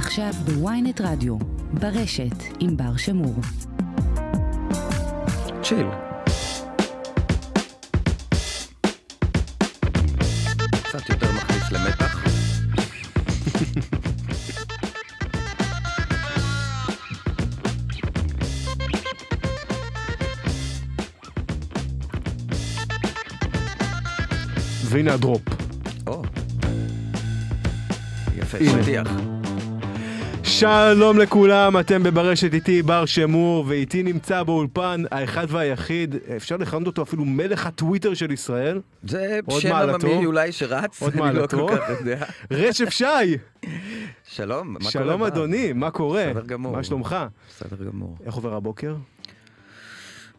עכשיו בוויינט רדיו, ברשת עם בר שמור. צ'יל. קצת יותר מכניס למתח. והנה הדרופ. או. יפה, שטיח. שלום לכולם, אתם בברשת איתי בר שמור, ואיתי נמצא באולפן האחד והיחיד, אפשר לכנות אותו אפילו מלך הטוויטר של ישראל. זה שם עממי אולי שרץ, עוד אני לא כל כך יודע. רשף שי! שלום, מה קורה? שלום אדוני, מה קורה? בסדר גמור. מה שלומך? בסדר גמור. איך עובר הבוקר?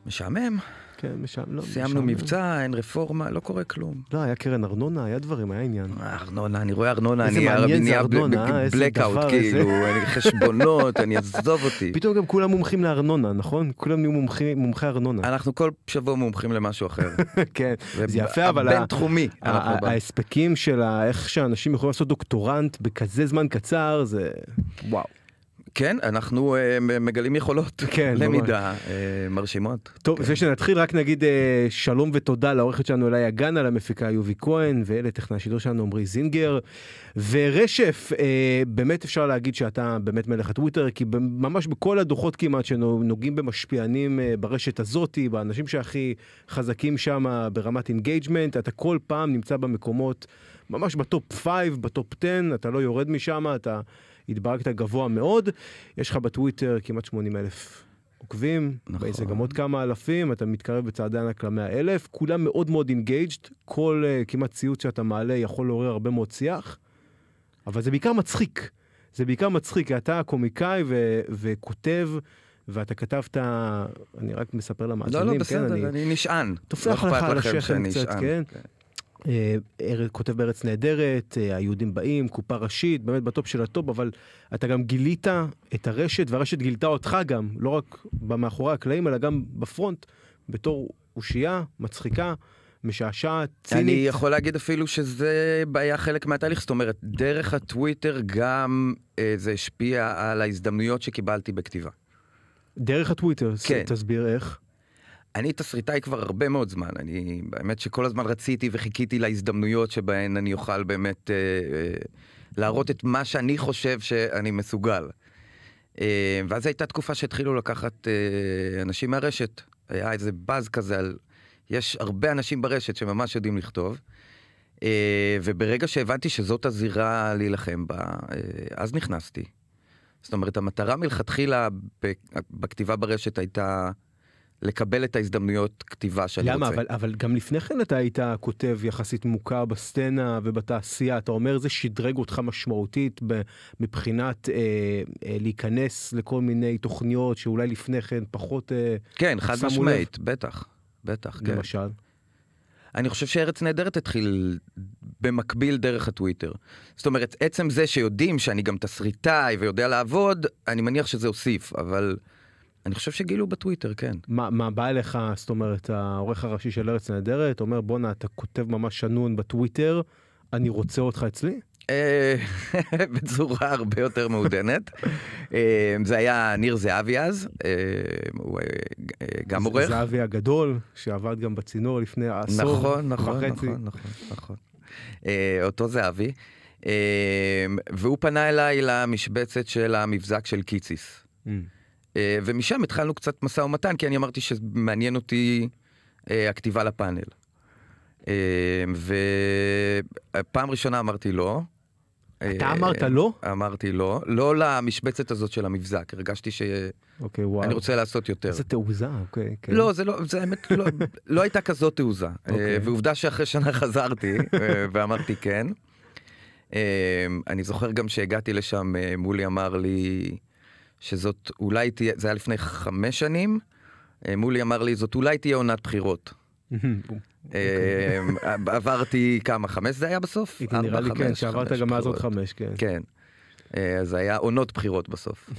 משעמם. כן, משם, לא. סיימנו מבצע, אין רפורמה, לא קורה כלום. לא, היה קרן ארנונה, היה דברים, היה עניין. אה, ארנונה, אני רואה ארנונה, אני נהיה בלקאוט, כאילו, אני חשבונות, אני אעזוב אותי. פתאום גם כולם מומחים לארנונה, נכון? כולם נהיו מומחי ארנונה. אנחנו כל שבוע מומחים למשהו אחר. כן, זה יפה, אבל... הבינתחומי. ההספקים של איך שאנשים יכולים לעשות דוקטורנט בכזה זמן קצר, זה... וואו. כן, אנחנו uh, מגלים יכולות כן, למידה uh, מרשימות. טוב, לפני כן. שנתחיל רק נגיד uh, שלום ותודה לעורכת שלנו אלי על המפיקה יובי כהן, ואלה טכנאי השידור שלנו עמרי זינגר. ורשף, uh, באמת אפשר להגיד שאתה באמת מלך הטוויטר, כי ממש בכל הדוחות כמעט שנוגעים במשפיענים uh, ברשת הזאתי, באנשים שהכי חזקים שם ברמת אינגייג'מנט, אתה כל פעם נמצא במקומות, ממש בטופ 5, בטופ 10, אתה לא יורד משם, אתה... התברגת גבוה מאוד, יש לך בטוויטר כמעט 80 אלף. עוקבים, נכון. באיזה גם עוד כמה אלפים, אתה מתקרב בצעדי ענק ל-100 אלף, כולם מאוד מאוד אינגייג'ד, כל uh, כמעט ציוץ שאתה מעלה יכול לעורר הרבה מאוד שיח, אבל זה בעיקר מצחיק. זה בעיקר מצחיק, כי אתה קומיקאי ו- וכותב, ואתה כתבת, אני רק מספר למאזינים, לא, לא, כן? בסדר, כן, אני, אני נשען. תופח לא לך על השכם קצת, כן? כן. אה, כותב בארץ נהדרת, אה, היהודים באים, קופה ראשית, באמת בטופ של הטופ, אבל אתה גם גילית את הרשת, והרשת גילתה אותך גם, לא רק במאחורי הקלעים, אלא גם בפרונט, בתור אושייה מצחיקה. משעשעת, צינית. אני יכול להגיד אפילו שזה היה חלק מהתהליך, זאת אומרת, דרך הטוויטר גם אה, זה השפיע על ההזדמנויות שקיבלתי בכתיבה. דרך הטוויטר, כן. תסביר איך. אני תסריטאי כבר הרבה מאוד זמן, אני באמת שכל הזמן רציתי וחיכיתי להזדמנויות שבהן אני אוכל באמת אה, אה, להראות את מה שאני חושב שאני מסוגל. אה, ואז הייתה תקופה שהתחילו לקחת אה, אנשים מהרשת, היה איזה באז כזה על... יש הרבה אנשים ברשת שממש יודעים לכתוב, אה, וברגע שהבנתי שזאת הזירה להילחם בה, אה, אז נכנסתי. זאת אומרת, המטרה מלכתחילה בכתיבה ברשת הייתה... לקבל את ההזדמנויות כתיבה שאני למה? רוצה. למה? אבל, אבל גם לפני כן אתה היית כותב יחסית מוכר בסצנה ובתעשייה, אתה אומר זה שדרג אותך משמעותית מבחינת אה, אה, להיכנס לכל מיני תוכניות שאולי לפני כן פחות... אה, כן, חד משמעית, לב. בטח, בטח, כן. למשל? אני חושב שארץ נהדרת התחיל במקביל דרך הטוויטר. זאת אומרת, עצם זה שיודעים שאני גם תסריטאי ויודע לעבוד, אני מניח שזה הוסיף, אבל... אני חושב שגילו בטוויטר, כן. ما, מה בא אליך, זאת אומרת, העורך הראשי של ארץ נהדרת אומר, בואנה, אתה כותב ממש שנון בטוויטר, אני רוצה אותך אצלי? אה, בצורה הרבה יותר מעודנת. אה, זה היה ניר זהבי אז, אה, הוא גם עורך. זהבי הגדול, שעבד גם בצינור לפני עשור נכון, נכון, וחצי. נכון, נכון, נכון. אותו זהבי. והוא פנה אליי למשבצת של המבזק של קיציס. Mm. אה, ומשם התחלנו קצת משא ומתן, כי אני אמרתי שמעניין אותי אה, הכתיבה לפאנל. אה, ופעם ראשונה אמרתי לא. אתה אמרת לא? אמרתי לא. לא למשבצת הזאת של המבזק, הרגשתי שאני אוקיי, רוצה לעשות יותר. איזה תעוזה, אוקיי, כן. לא, זה לא, זה האמת, לא, לא הייתה כזאת תעוזה. אוקיי. ועובדה שאחרי שנה חזרתי ואמרתי כן. אני זוכר גם שהגעתי לשם, מולי אמר לי, שזאת אולי תהיה, זה היה לפני חמש שנים, אה, מולי אמר לי, זאת אולי תהיה עונת בחירות. אוקיי. אה, עברתי כמה, חמש זה היה בסוף? נראה לי כן, שעברת גם אז עוד חמש, כן. כן. אה, אז היה עונות בחירות בסוף.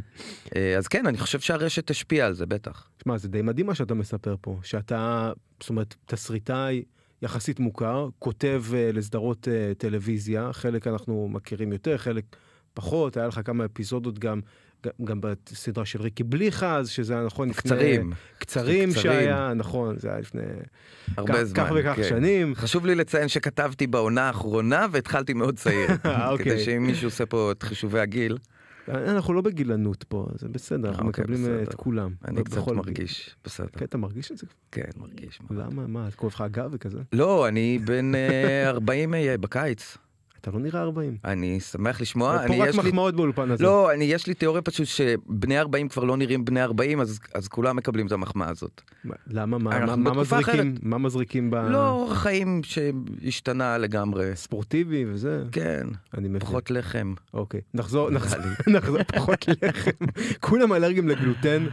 אז כן, אני חושב שהרשת השפיעה על זה, בטח. שמע, זה די מדהים מה שאתה מספר פה, שאתה, זאת אומרת, תסריטאי יחסית מוכר, כותב לסדרות טלוויזיה, חלק אנחנו מכירים יותר, חלק פחות, היה לך כמה אפיזודות גם גם בסדרה של ריקי בליחה, אז שזה היה נכון קצרים. לפני... קצרים. קצרים שהיה, נכון, זה היה לפני... הרבה זמן. כך וכך כן. שנים. חשוב לי לציין שכתבתי בעונה האחרונה והתחלתי מאוד צעיר. אה, אוקיי. כדי שאם מישהו עושה פה את חישובי הגיל. אנחנו לא בגילנות פה, זה בסדר, אנחנו אה, אוקיי, מקבלים אה, את כולם. אני קצת מרגיש, בסדר. כן, אתה מרגיש את זה? כן, מרגיש. למה? מה, את כואב לך הגב וכזה? לא, אני בן 40 בקיץ. אתה לא נראה 40. אני שמח לשמוע. פה רק מחמאות לי... באולפן הזה. לא, אני, יש לי תיאוריה פשוט שבני 40 כבר לא נראים בני 40, אז, אז כולם מקבלים את המחמאה הזאת. למה? מה, מה, מה מזריקים? אחרת. מה מזריקים ב... לא, חיים שהשתנה לגמרי. ספורטיבי וזה? כן. אני מבין. פחות לחם. אוקיי. נחזור, נחזור, נחזור, פחות לחם. כולם אלרגים לגלוטן.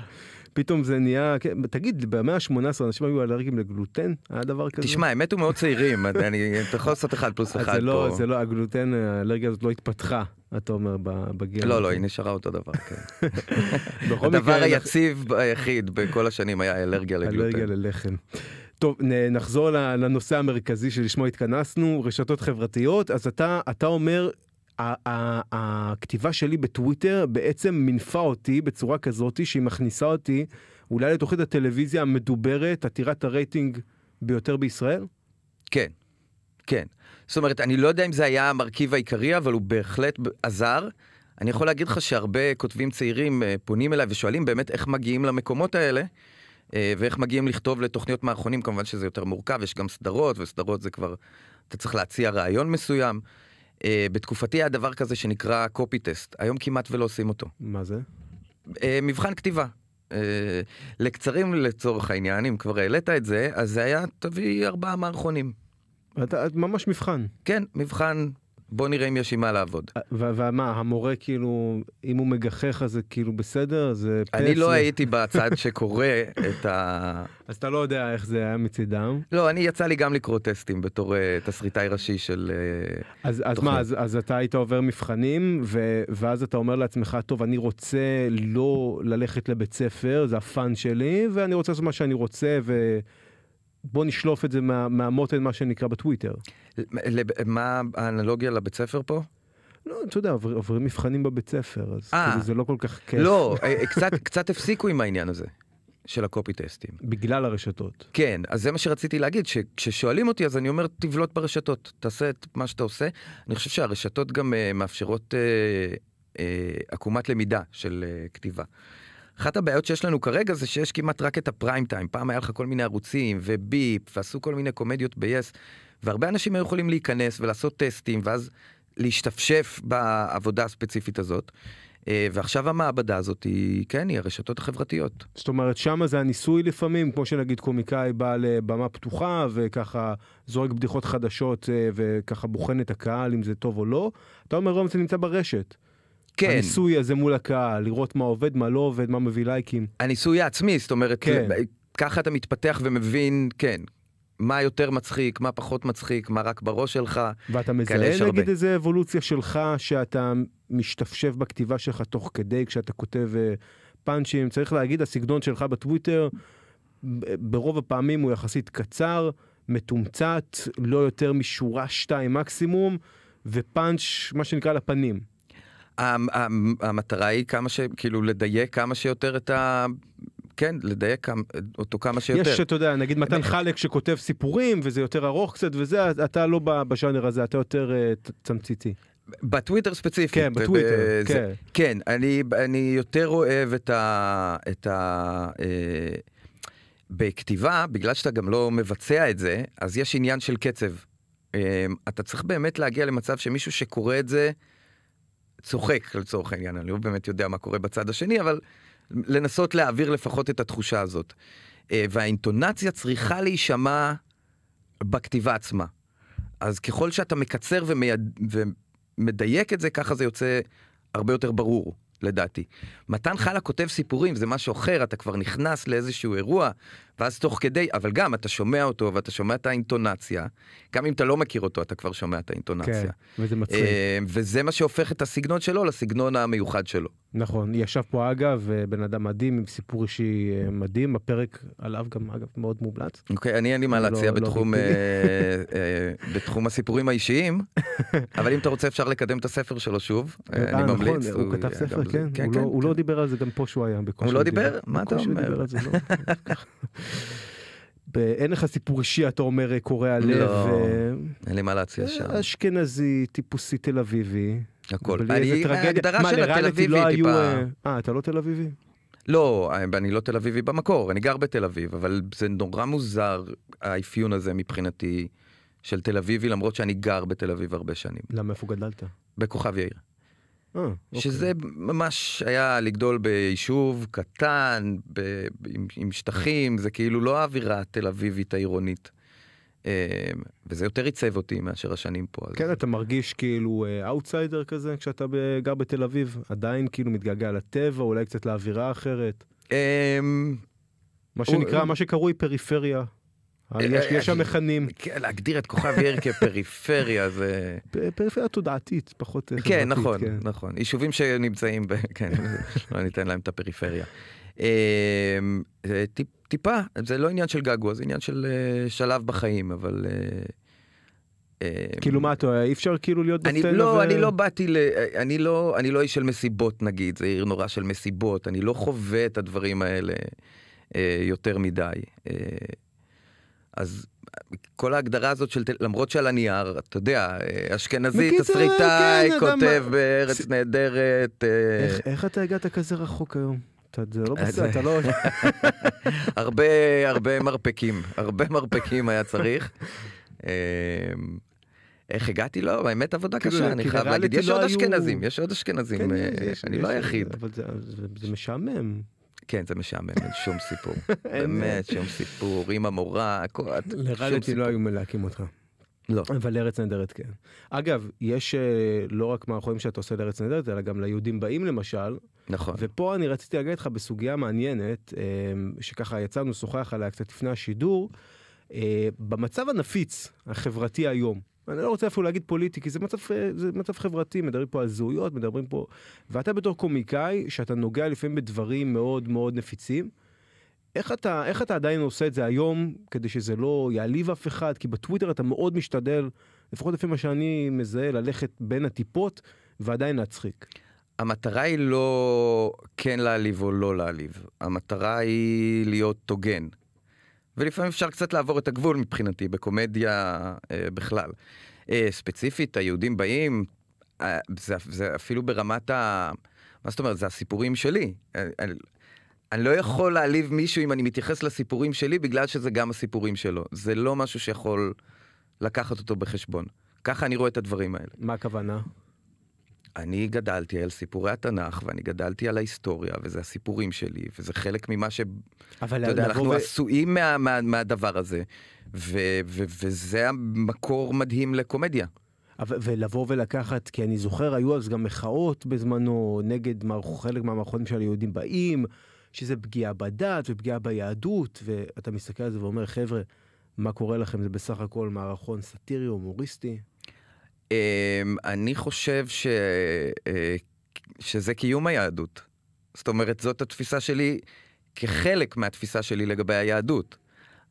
פתאום זה נהיה, כן, תגיד, במאה ה-18 אנשים היו אלרגיים לגלוטן? היה דבר כזה? תשמע, הם מתו מאוד צעירים, אני יכול לעשות אחד פלוס אחד לא- פה. זה לא, הגלוטן, האלרגיה הזאת לא התפתחה. אתה אומר בגיל. לא, לא, היא נשארה אותו דבר, כן. הדבר היציב היחיד בכל השנים היה אלרגיה לגלוטן. אלרגיה ללחם. טוב, נחזור לנושא המרכזי שלשמו התכנסנו, רשתות חברתיות. אז אתה, אתה אומר, הכתיבה שלי בטוויטר בעצם מינפה אותי בצורה כזאת שהיא מכניסה אותי אולי לתוכנית הטלוויזיה המדוברת, עתירת הרייטינג ביותר בישראל? כן, כן. זאת אומרת, אני לא יודע אם זה היה המרכיב העיקרי, אבל הוא בהחלט עזר. אני יכול להגיד לך שהרבה כותבים צעירים אה, פונים אליי ושואלים באמת איך מגיעים למקומות האלה. אה, ואיך מגיעים לכתוב לתוכניות מערכונים, כמובן שזה יותר מורכב, יש גם סדרות, וסדרות זה כבר, אתה צריך להציע רעיון מסוים. אה, בתקופתי היה דבר כזה שנקרא קופי טסט, היום כמעט ולא עושים אותו. מה זה? אה, מבחן כתיבה. אה, לקצרים לצורך העניין, אם כבר העלית את זה, אז זה היה תביא ארבעה מערכונים. אתה, ממש מבחן. כן, מבחן בוא נראה אם יש עם מה לעבוד. אה, ומה, המורה כאילו, אם הוא מגחך אז זה כאילו בסדר? זה פס? אני לא הייתי בצד שקורא את ה... אז אתה לא יודע איך זה היה מצידם? לא, אני יצא לי גם לקרוא טסטים בתור uh, תסריטאי ראשי של... Uh, אז, אז מה, אז, אז אתה היית עובר מבחנים, ו, ואז אתה אומר לעצמך, טוב, אני רוצה לא ללכת לבית ספר, זה הפאן שלי, ואני רוצה לעשות מה שאני רוצה, ובוא נשלוף את זה מה, מהמותן, מה שנקרא בטוויטר. מה האנלוגיה לבית ספר פה? לא, אתה יודע, עוברים עבר מבחנים בבית ספר, אז 아, אה. כאילו זה לא כל כך כיף. לא, אה, קצת, קצת הפסיקו עם העניין הזה. של הקופי טסטים. בגלל הרשתות. כן, אז זה מה שרציתי להגיד, שכששואלים אותי אז אני אומר תבלוט ברשתות, תעשה את מה שאתה עושה. אני חושב שהרשתות גם uh, מאפשרות uh, uh, עקומת למידה של uh, כתיבה. אחת הבעיות שיש לנו כרגע זה שיש כמעט רק את הפריים טיים. פעם היה לך כל מיני ערוצים וביפ, ועשו כל מיני קומדיות ב-yes. והרבה אנשים היו יכולים להיכנס ולעשות טסטים, ואז להשתפשף בעבודה הספציפית הזאת. אה, ועכשיו המעבדה הזאת היא, כן, היא הרשתות החברתיות. זאת אומרת, שמה זה הניסוי לפעמים, כמו שנגיד קומיקאי בא לבמה פתוחה וככה זורק בדיחות חדשות אה, וככה בוחן את הקהל אם זה טוב או לא, אתה אומר, רוב זה נמצא ברשת. כן. הניסוי הזה מול הקהל, לראות מה עובד, מה לא עובד, מה מביא לייקים. הניסוי העצמי, זאת אומרת, כן. ככה אתה מתפתח ומבין, כן, מה יותר מצחיק, מה פחות מצחיק, מה רק בראש שלך. ואתה מזהה נגיד איזה אבולוציה שלך, שאתה משתפשף בכתיבה שלך תוך כדי, כשאתה כותב אה, פאנצ'ים. צריך להגיד, הסגנון שלך בטוויטר, ברוב הפעמים הוא יחסית קצר, מתומצת, לא יותר משורה שתיים מקסימום, ופאנץ', מה שנקרא, לפנים. המטרה היא כמה ש... כאילו לדייק כמה שיותר את ה... כן, לדייק אותו כמה שיותר. יש, אתה יודע, נגיד מתן אני... חלק שכותב סיפורים, וזה יותר ארוך קצת וזה, אתה לא בז'אנר הזה, אתה יותר אה, תמציתי. בטוויטר ספציפית. כן, בטוויטר, זה, כן. כן, אני, אני יותר אוהב את ה... את ה אה, בכתיבה, בגלל שאתה גם לא מבצע את זה, אז יש עניין של קצב. אה, אתה צריך באמת להגיע למצב שמישהו שקורא את זה צוחק לצורך העניין, אני לא באמת יודע מה קורה בצד השני, אבל לנסות להעביר לפחות את התחושה הזאת. אה, והאינטונציה צריכה להישמע בכתיבה עצמה. אז ככל שאתה מקצר ומייד... ומדייק את זה, ככה זה יוצא הרבה יותר ברור. לדעתי. מתן חלה כותב סיפורים, זה משהו אחר, אתה כבר נכנס לאיזשהו אירוע, ואז תוך כדי, אבל גם אתה שומע אותו ואתה שומע את האינטונציה, גם אם אתה לא מכיר אותו אתה כבר שומע את האינטונציה. כן, וזה מצחיק. אה, וזה מה שהופך את הסגנון שלו לסגנון המיוחד שלו. נכון, ישב פה אגב אה, בן אדם מדהים עם סיפור אישי אה, מדהים, הפרק עליו גם אגב מאוד מומלץ. אוקיי, אני אין לי מה לא, להציע לא, בתחום, לא אה, אה, בתחום הסיפורים האישיים, אבל אם אתה רוצה אפשר לקדם את הספר שלו שוב, אני נכון, ממליץ. נכון, הוא כתב ספר, כן, כן, הוא לא, כן, לא כן. דיבר על זה גם פה שהוא היה. הוא לא דיבר? מה אתה אומר? אין לך סיפור אישי, אתה אומר, קורע לא, לב. לא, אין לי מה להציע שם. אשכנזי, טיפוסי תל אביבי. הכל. אני, ההגדרה של התל אביבי לא טיפה... אה, אה, אתה לא תל אביבי? לא, אני לא תל אביבי במקור, אני גר בתל אביב, אבל זה נורא מוזר האפיון הזה מבחינתי של תל אביבי, למרות שאני גר בתל אביב הרבה שנים. למה, איפה גדלת? בכוכב יאיר. אה, אוקיי. שזה ממש היה לגדול ביישוב קטן, ב- עם, עם שטחים, זה כאילו לא האווירה התל אביבית העירונית. אה, וזה יותר עיצב אותי מאשר השנים פה. כן, אתה מרגיש כאילו אאוטסיידר אה, כזה כשאתה גר בתל אביב? עדיין כאילו מתגעגע לטבע, אולי קצת לאווירה אחרת? אמ, מה שנקרא, מה שקרוי פריפריה. אה, אה, יש שם אה, מכנים. כן, להגדיר את כוכב יאיר כפריפריה זה... פריפריה תודעתית, פחות כן, חברתית. נכון, כן, נכון, נכון. יישובים שנמצאים ב... כן, לא ניתן להם את הפריפריה. טיפה, זה לא עניין של געגוע, זה עניין של שלב בחיים, אבל... כאילו מה אתה אי אפשר כאילו להיות בסצנה לא אני לא באתי ל... אני לא אני לא איש של מסיבות נגיד זה עיר נורא של מסיבות אני לא חווה את הדברים האלה יותר מדי אז כל ההגדרה הזאת של, למרות שעל הנייר, אתה יודע, אשכנזי, תסריטאי, כן, כותב בארץ ש... נהדרת. אה, איך, אה... איך אתה הגעת כזה רחוק היום? אתה, זה לא אה, בסדר, אתה לא... הרבה, הרבה מרפקים, הרבה מרפקים היה צריך. אה, איך הגעתי? לא, האמת עבודה כאילו, קשה, אני חייב להגיד. יש עוד אשכנזים, יש עוד אשכנזים, כן, אני לא היחיד. אבל זה משעמם. כן, זה משעמם, אין שום סיפור. באמת, אה. שום סיפור, עם המורה, הכול. לריאליטי כאילו לא היו מלהקים אותך. לא. אבל לארץ נהדרת כן. אגב, יש אה, לא רק מערכונים שאתה עושה לארץ נהדרת, אלא גם ליהודים באים למשל. נכון. ופה אני רציתי להגיד לך בסוגיה מעניינת, אה, שככה יצאנו לשוחח עליה קצת לפני השידור, במצב הנפיץ החברתי היום. אני לא רוצה אפילו להגיד פוליטי, כי זה מצב, זה מצב חברתי, מדברים פה על זהויות, מדברים פה... ואתה בתור קומיקאי, שאתה נוגע לפעמים בדברים מאוד מאוד נפיצים, איך אתה, איך אתה עדיין עושה את זה היום, כדי שזה לא יעליב אף אחד? כי בטוויטר אתה מאוד משתדל, לפחות לפי מה שאני מזהה, ללכת בין הטיפות ועדיין להצחיק. המטרה היא לא כן להעליב או לא להעליב, המטרה היא להיות הוגן. ולפעמים אפשר קצת לעבור את הגבול מבחינתי בקומדיה אה, בכלל. אה, ספציפית, היהודים באים, אה, זה, זה אפילו ברמת ה... מה זאת אומרת? זה הסיפורים שלי. אני, אה, אה, אני לא יכול להעליב מישהו אם אני מתייחס לסיפורים שלי בגלל שזה גם הסיפורים שלו. זה לא משהו שיכול לקחת אותו בחשבון. ככה אני רואה את הדברים האלה. מה הכוונה? אני גדלתי על סיפורי התנ"ך, ואני גדלתי על ההיסטוריה, וזה הסיפורים שלי, וזה חלק ממה ש... אבל אתה יודע, אנחנו ו... עשויים מה, מה, מהדבר הזה, ו, ו, וזה המקור מדהים לקומדיה. ולבוא ולקחת, כי אני זוכר, היו אז גם מחאות בזמנו נגד מערכו, חלק מהמערכונים של היהודים באים, שזה פגיעה בדת ופגיעה ביהדות, ואתה מסתכל על זה ואומר, חבר'ה, מה קורה לכם? זה בסך הכל מערכון סאטירי, הומוריסטי, אמ, אני חושב ש... אה, שזה קיום היהדות. זאת אומרת, זאת התפיסה שלי כחלק מהתפיסה שלי לגבי היהדות.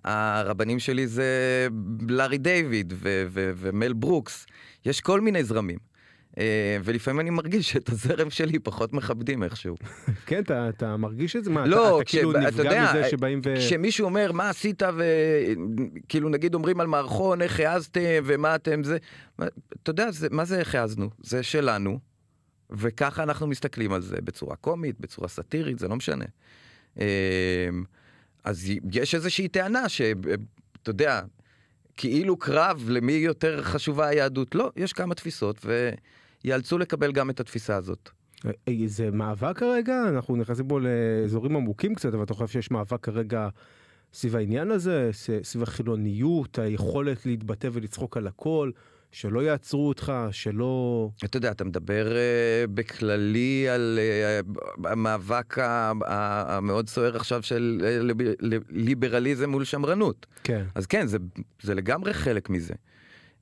הרבנים שלי זה לארי דיוויד ומל ברוקס. יש כל מיני זרמים. אה, ולפעמים אני מרגיש שאת הזרם שלי פחות מכבדים איכשהו. כן, אתה, אתה מרגיש את זה? מה, לא, אתה, אתה כאילו נפגע יודע, מזה אה, שבאים ו... כשמישהו אומר מה עשית וכאילו נגיד אומרים על מערכון איך העזתם ומה אתם זה, אתה יודע זה, מה זה איך העזנו? זה שלנו, וככה אנחנו מסתכלים על זה בצורה קומית, בצורה סאטירית, זה לא משנה. אמ, אז יש איזושהי טענה שאתה יודע, כאילו קרב למי יותר חשובה היהדות. לא, יש כמה תפיסות, ו... ייאלצו לקבל גם את התפיסה הזאת. אה, אה, זה מאבק כרגע? אנחנו נכנסים פה לאזורים עמוקים קצת, אבל אתה חושב שיש מאבק כרגע סביב העניין הזה, סביב החילוניות, היכולת להתבטא ולצחוק על הכל, שלא יעצרו אותך, שלא... אתה יודע, אתה מדבר uh, בכללי על uh, המאבק המאוד סוער עכשיו של uh, ליברליזם מול שמרנות. כן. אז כן, זה, זה לגמרי חלק מזה.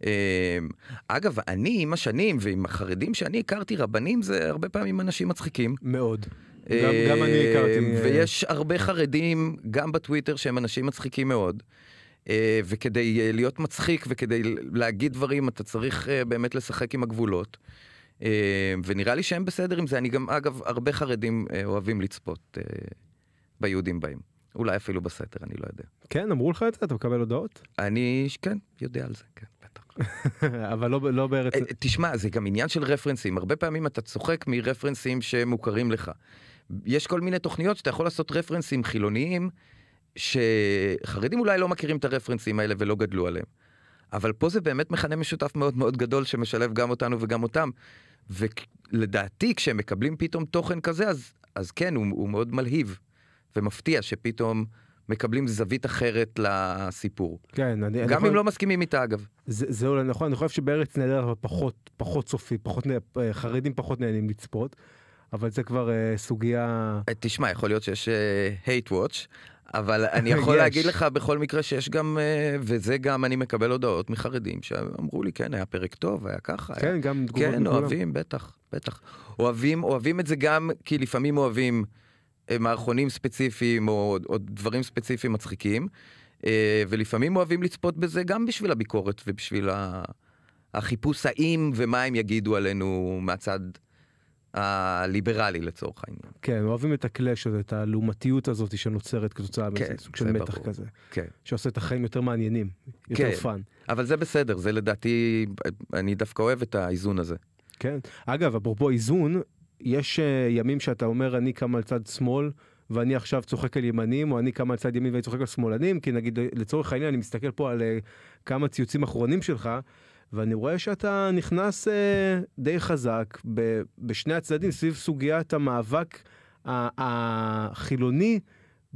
אמ, אגב, אני עם השנים ועם החרדים שאני הכרתי, רבנים זה הרבה פעמים אנשים מצחיקים. מאוד. אמ, גם, גם אני הכרתי. אה, ויש הרבה חרדים, גם בטוויטר, שהם אנשים מצחיקים מאוד. אה, וכדי אה, להיות מצחיק וכדי להגיד דברים, אתה צריך באמת לשחק עם הגבולות. אמ, ונראה לי שהם בסדר עם זה. אני גם, אגב, הרבה חרדים אוהבים לצפות ביהודים בהם. אולי אפילו בסתר, אני לא יודע. כן, אמרו לך את זה? אתה מקבל הודעות? אני, כן, יודע על זה, כן. בטח. אבל לא, לא בארץ... אה, תשמע, זה גם עניין של רפרנסים. הרבה פעמים אתה צוחק מרפרנסים שמוכרים לך. יש כל מיני תוכניות שאתה יכול לעשות רפרנסים חילוניים, שחרדים אולי לא מכירים את הרפרנסים האלה ולא גדלו עליהם. אבל פה זה באמת מכנה משותף מאוד מאוד גדול שמשלב גם אותנו וגם אותם. ולדעתי כשהם מקבלים פתאום תוכן כזה אז, אז כן הוא, הוא מאוד מלהיב ומפתיע שפתאום מקבלים זווית אחרת לסיפור. כן, אני... גם אני אם חושב... לא מסכימים איתה אגב. זה, זה אולי לא- נכון, אני חושב שבארץ נהדר פחות, פחות סופי, פחות, נה... אה, חרדים פחות נהנים לצפות, אבל זה כבר אה, סוגיה... אה, תשמע, יכול להיות שיש אה, hate watch, אבל אני יכול יש. להגיד לך בכל מקרה שיש גם, אה, וזה גם, אני מקבל הודעות מחרדים שאמרו לי, כן, היה פרק טוב, היה ככה. כן, היה... גם תגובות כן, מכולם. כן, אוהבים, בטח, בטח. אוהבים, אוהבים את זה גם כי לפעמים אוהבים אה, מערכונים ספציפיים או, או דברים ספציפיים מצחיקים, אה, ולפעמים אוהבים לצפות בזה גם בשביל הביקורת ובשביל החיפוש האם ומה הם יגידו עלינו מהצד. הליברלי לצורך העניין. כן, אוהבים את הקלאש הזה, את הלעומתיות הזאת שנוצרת כתוצאה כן, מזה, סוג של מתח ברור. כזה. כן. שעושה את החיים יותר מעניינים, יותר כן. פאן. אבל זה בסדר, זה לדעתי, אני דווקא אוהב את האיזון הזה. כן. אגב, אפרופו איזון, יש אה, ימים שאתה אומר אני קם על צד שמאל ואני עכשיו צוחק על ימנים או אני קם על צד ימין ואני צוחק על שמאלנים כי נגיד אה, לצורך העניין אני מסתכל פה על אה, כמה ציוצים אחרונים שלך ואני רואה שאתה נכנס אה, די חזק ב, בשני הצדדים סביב סוגיית המאבק החילוני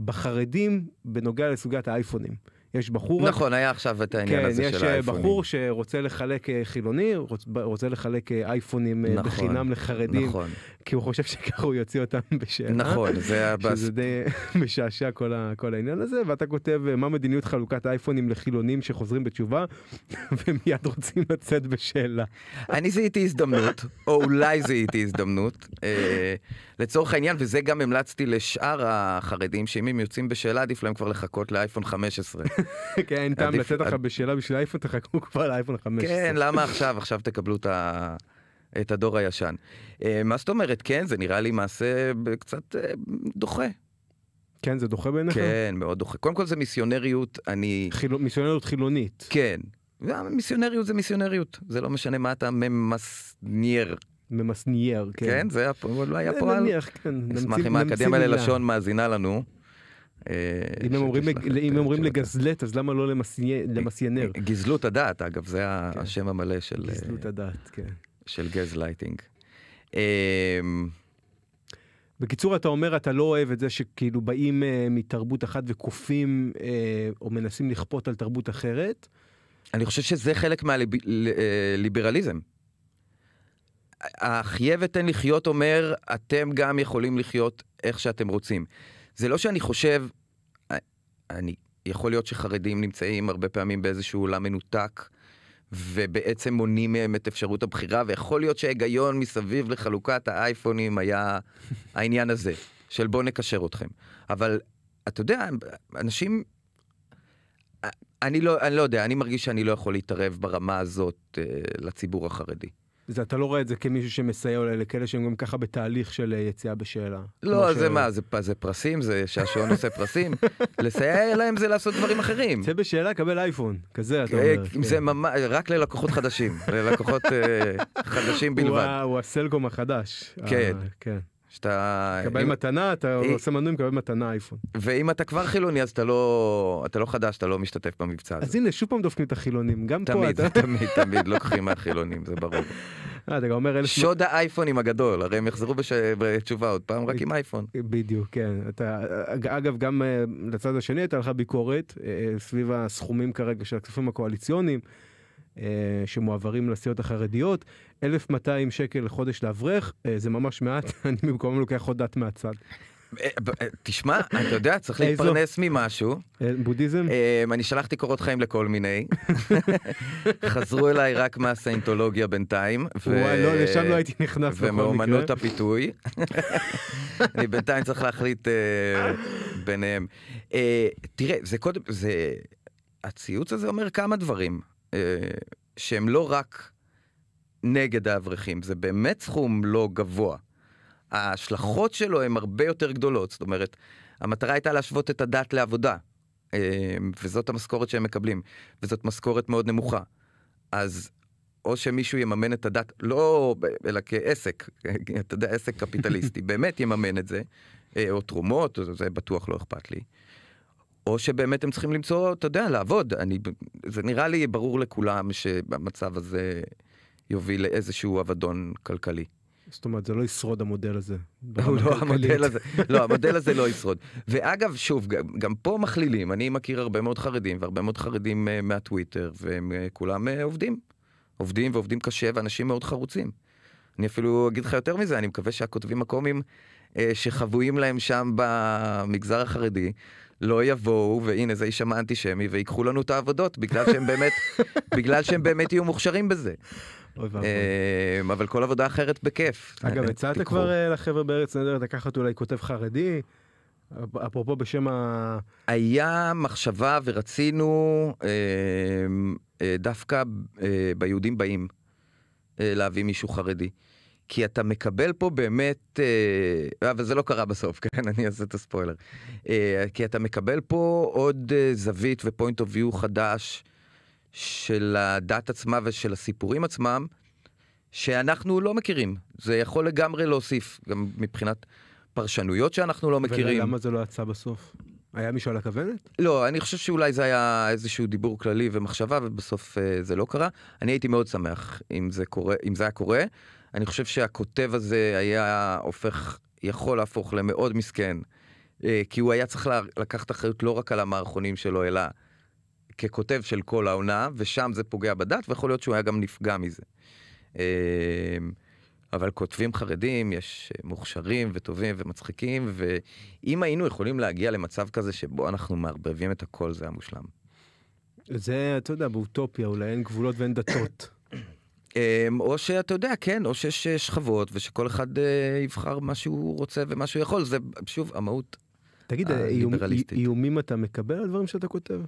בחרדים בנוגע לסוגיית האייפונים. יש בחור... נכון, היה עכשיו את העניין כן, הזה של אה, האייפונים. כן, יש בחור שרוצה לחלק אה, חילוני, רוצ, רוצה לחלק אה, אייפונים נכון, בחינם לחרדים, נכון. כי הוא חושב שככה הוא יוציא אותם בשאלה. נכון, זה היה... שזה די משעשע כל, ה, כל העניין הזה, ואתה כותב מה מדיניות חלוקת אייפונים לחילונים שחוזרים בתשובה, ומיד רוצים לצאת בשאלה. אני זיהיתי הזדמנות, או אולי זיהיתי הזדמנות. לצורך העניין, וזה גם המלצתי לשאר החרדים, שאם הם יוצאים בשאלה, עדיף להם כבר לחכות לאייפון 15. כן, אין טעם לצאת עכשיו בשאלה בשביל אייפון, תחכו כבר לאייפון 15. כן, למה עכשיו? עכשיו תקבלו את ה... את הדור הישן. אה, מה זאת אומרת, כן, זה נראה לי מעשה קצת אה, דוחה. כן, זה דוחה בעיניך? כן, מאוד דוחה. קודם כל זה מיסיונריות, אני... חיל... מיסיונריות חילונית. כן. מיסיונריות זה מיסיונריות, זה לא משנה מה אתה ממסנייר. ממסנייר, כן. כן, זה לא היה פועל. נניח, כן. נשמח אם האקדמיה ללשון מאזינה לנו. אה, אם הם אומרים לגזלט, אז למה לא למסיינר? גזלות הדעת, אגב, זה כן. השם המלא של... אה, גזלות הדעת, כן. של גז לייטינג. אה, בקיצור, אתה אומר, אתה לא אוהב את זה שכאילו באים מתרבות אחת וכופים או מנסים לכפות על תרבות אחרת. אני חושב שזה חלק מהליברליזם. החיה ותן לחיות אומר, אתם גם יכולים לחיות איך שאתם רוצים. זה לא שאני חושב, אה, אני, יכול להיות שחרדים נמצאים הרבה פעמים באיזשהו עולם מנותק, ובעצם מונעים מהם את אפשרות הבחירה, ויכול להיות שההיגיון מסביב לחלוקת האייפונים היה העניין הזה, של בוא נקשר אתכם. אבל אתה יודע, אנשים... אה, אני לא, אני לא יודע, אני מרגיש שאני לא יכול להתערב ברמה הזאת אה, לציבור החרדי. זה, אתה לא רואה את זה כמישהו שמסייע אולי לכאלה שהם גם ככה בתהליך של אה, יציאה בשאלה. לא, זה ש... מה, זה, זה פרסים, זה שהשעון עושה פרסים? לסייע להם זה לעשות דברים אחרים. צא בשאלה, קבל אייפון, כזה אתה אה, אומר. כן. זה ממש, רק ללקוחות חדשים, ללקוחות אה, חדשים בלבד. הוא הסלקום החדש. כן. כן. שאתה... מקבל אם... מתנה, אתה היא... אה, עושה מנוי, מקבל מתנה אייפון. ואם אתה כבר חילוני, אז אתה לא, אתה לא חדש, אתה לא משתתף במבצע הזה. אז הנה, שוב פעם דופקים את החילונים, גם תמיד, פה אתה... תמיד, תמיד תמיד לוקחים מהחילונים, זה ברור. אה, אתה גם אומר... שוד האייפונים הגדול, הרי הם יחזרו בש... בתשובה עוד פעם, רק עם אה, אייפון. בדיוק, כן. אתה... אגב, גם לצד השני הייתה לך ביקורת סביב הסכומים כרגע של הכספים הקואליציוניים. אה, שמועברים לסיעות החרדיות, 1,200 שקל לחודש לאברך, אה, זה ממש מעט, אני במקום לוקח עוד דת מהצד. אה, תשמע, אתה יודע, צריך להתפרנס ממשהו. בודהיזם? אני שלחתי קורות חיים לכל מיני. חזרו אליי רק מהסיינטולוגיה בינתיים. וואי, לא, לשם לא הייתי נכנס בכל מקרה. ומאומנות הפיתוי. אני בינתיים צריך להחליט ביניהם. תראה, זה קודם, זה... הציוץ הזה אומר כמה דברים. אה, שהם לא רק נגד האברכים, זה באמת סכום לא גבוה. ההשלכות שלו הן הרבה יותר גדולות, זאת אומרת, המטרה הייתה להשוות את הדת לעבודה, אה, וזאת המשכורת שהם מקבלים, וזאת משכורת מאוד נמוכה. אז או שמישהו יממן את הדת, לא, אלא כעסק, אתה יודע, עסק קפיטליסטי, באמת יממן את זה, אה, או תרומות, זה בטוח לא אכפת לי. או שבאמת הם צריכים למצוא, אתה יודע, לעבוד. אני, זה נראה לי ברור לכולם שהמצב הזה יוביל לאיזשהו אבדון כלכלי. זאת אומרת, זה לא ישרוד המודל הזה. לא, לא המודל הזה, לא, המודל הזה לא ישרוד. ואגב, שוב, גם, גם פה מכלילים, אני מכיר הרבה מאוד חרדים, והרבה מאוד חרדים uh, מהטוויטר, והם uh, כולם uh, עובדים. עובדים ועובדים קשה, ואנשים מאוד חרוצים. אני אפילו אגיד לך יותר מזה, אני מקווה שהכותבים הקומיים uh, שחבויים להם שם במגזר החרדי, לא יבואו, והנה זה יישמע אנטישמי, ויקחו לנו את העבודות, בגלל שהם באמת, בגלל שהם באמת יהיו מוכשרים בזה. אמ, אבל כל עבודה אחרת בכיף. אגב, אה, הצעת כבר אה, לחבר'ה בארץ נדרת לקחת אולי כותב חרדי? אפרופו בשם ה... היה מחשבה ורצינו אמ, אה, דווקא ביהודים באים להביא מישהו חרדי. כי אתה מקבל פה באמת, אה, אה אבל זה לא קרה בסוף, כן? אני אעשה את הספוילר. אה, כי אתה מקבל פה עוד אה, זווית ופוינט אוף ויו חדש של הדת עצמה ושל הסיפורים עצמם, שאנחנו לא מכירים. זה יכול לגמרי להוסיף, גם מבחינת פרשנויות שאנחנו לא מכירים. ולמה זה לא יצא בסוף? היה מישהו על הכוונת? לא, אני חושב שאולי זה היה איזשהו דיבור כללי ומחשבה, ובסוף אה, זה לא קרה. אני הייתי מאוד שמח אם זה, קורה, אם זה היה קורה. אני חושב שהכותב הזה היה הופך, יכול להפוך למאוד מסכן, אה, כי הוא היה צריך לקחת אחריות לא רק על המערכונים שלו, אלא ככותב של כל העונה, ושם זה פוגע בדת, ויכול להיות שהוא היה גם נפגע מזה. אה, אבל כותבים חרדים יש מוכשרים וטובים ומצחיקים, ואם היינו יכולים להגיע למצב כזה שבו אנחנו מערבבים את הכל, זה היה מושלם. זה, אתה יודע, באוטופיה, אולי אין גבולות ואין דתות. אמ, או שאתה יודע, כן, או שיש אה, שכבות ושכל אחד אה, יבחר מה שהוא רוצה ומה שהוא יכול, זה שוב המהות אה, הליברליסטית. תגיד, איומים אתה מקבל על דברים שאתה כותב?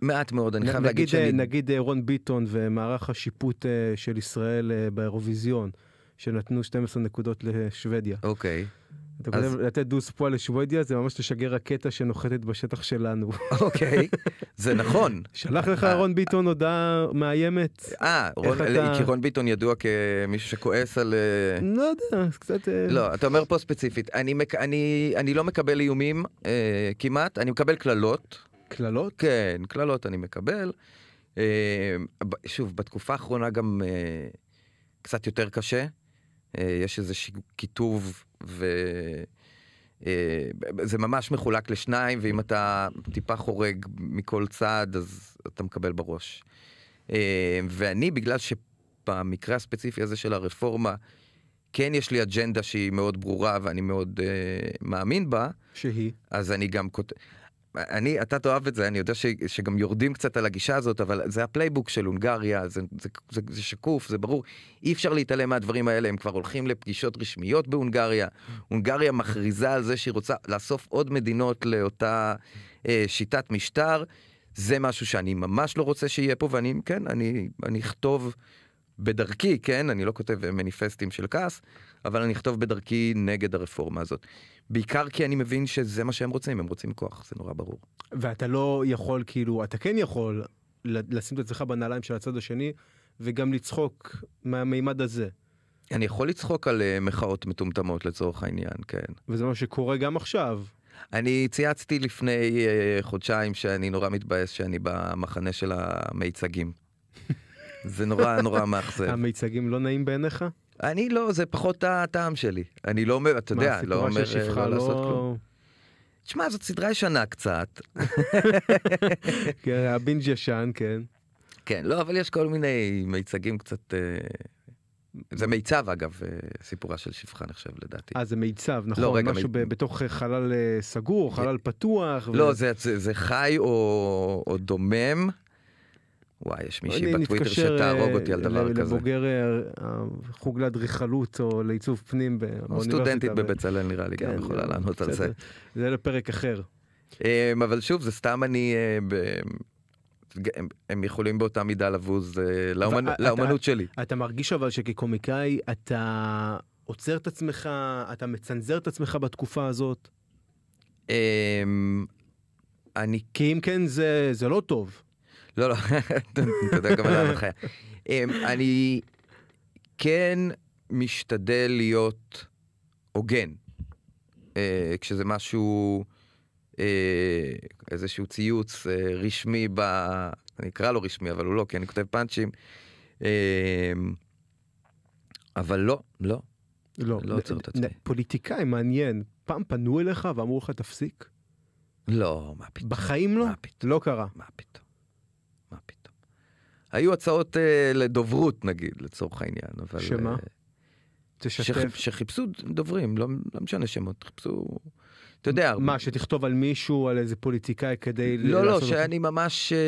מעט מאוד, אני חייב להגיד שאני... נגיד רון ביטון ומערך השיפוט של ישראל באירוויזיון, שנתנו 12 נקודות לשוודיה. אוקיי. Okay. אתה אז... לתת דו פועל לשוודיה זה ממש לשגר רקטה שנוחתת בשטח שלנו. אוקיי, זה נכון. שלח לך אה, רון ביטון הודעה מאיימת. אה, אה, כי רון ביטון ידוע כמישהו שכועס על... אה, לא יודע, קצת... לא, אתה אומר פה ספציפית, אני לא מקבל איומים כמעט, אני מקבל קללות. קללות? כן, קללות אני מקבל. שוב, בתקופה האחרונה גם קצת יותר קשה. יש איזה קיטוב. וזה אה, ממש מחולק לשניים, ואם אתה טיפה חורג מכל צעד, אז אתה מקבל בראש. אה, ואני, בגלל שבמקרה הספציפי הזה של הרפורמה, כן יש לי אג'נדה שהיא מאוד ברורה ואני מאוד uh, מאמין בה. שהיא? אז אני גם כותב... אני, אתה תאהב את זה, אני יודע ש, שגם יורדים קצת על הגישה הזאת, אבל זה הפלייבוק של הונגריה, זה, זה, זה, זה שקוף, זה ברור. אי אפשר להתעלם מהדברים האלה, הם כבר הולכים לפגישות רשמיות בהונגריה. הונגריה מכריזה על זה שהיא רוצה לאסוף עוד מדינות לאותה אה, שיטת משטר. זה משהו שאני ממש לא רוצה שיהיה פה, ואני, כן, אני, אני אכתוב בדרכי, כן, אני לא כותב מניפסטים של כעס, אבל אני אכתוב בדרכי נגד הרפורמה הזאת. בעיקר כי אני מבין שזה מה שהם רוצים, הם רוצים כוח, זה נורא ברור. ואתה לא יכול, כאילו, אתה כן יכול לשים את עצמך בנעליים של הצד השני, וגם לצחוק מהמימד הזה. אני יכול לצחוק על אה, מחאות מטומטמות לצורך העניין, כן. וזה מה שקורה גם עכשיו. אני צייצתי לפני uh, חודשיים שאני נורא מתבאס שאני במחנה של המיצגים. זה נורא נורא מאכזב. המיצגים לא נעים בעיניך? אני לא, זה פחות הטעם שלי. אני לא אומר, אתה יודע, אני לא אומר אה, לא לעשות לא- כלום. תשמע, זאת סדרה ישנה קצת. כן, הבינג' ישן, כן. כן, לא, אבל יש כל מיני מיצגים קצת... אה, זה מיצב אגב, אה, סיפורה של שפחה נחשב לדעתי. אה, זה מיצב, נכון? לא, רגע, משהו מ... בתוך חלל סגור, חלל פתוח. לא, ו... זה, זה, זה חי או, או דומם. וואי, יש מישהי בטוויטר שתהרוג אותי אה, על דבר כזה. לבוגר אה, חוג לאדריכלות או לעיצוב פנים באוניברסיטה. סטודנטית בבצלאל נראה לי גם כן, יכולה לענות על זה. זה לפרק אחר. אמ, אבל שוב, זה סתם אני... אה, הם יכולים באותה מידה לבוז לאומנות שלי. אתה מרגיש אבל שכקומיקאי אתה עוצר את עצמך, אתה מצנזר את עצמך בתקופה הזאת? אמ, אני... כי אם כן זה לא טוב. לא, לא, תודה גם על ההנחה. אמ, אני כן משתדל להיות הוגן. אה, כשזה משהו, אה, איזשהו ציוץ אה, רשמי ב... אני אקרא לו רשמי, אבל הוא לא, כי אני כותב פאנצ'ים. אמ, אבל לא, לא. לא, לא עוצר את עצמי. פוליטיקאי מעניין, פעם פנו אליך ואמרו לך תפסיק? לא, מה פתאום. בחיים לא? מה פתאום. לא קרה. מה פתאום. היו הצעות אה, לדוברות נגיד, לצורך העניין. אבל, שמה? אה, תשתף. שחיפשו דוברים, לא, לא משנה שמות, חיפשו... אתה יודע... מה, שתכתוב על מישהו, על איזה פוליטיקאי כדי... לא, לא, שאני אותו. ממש אה,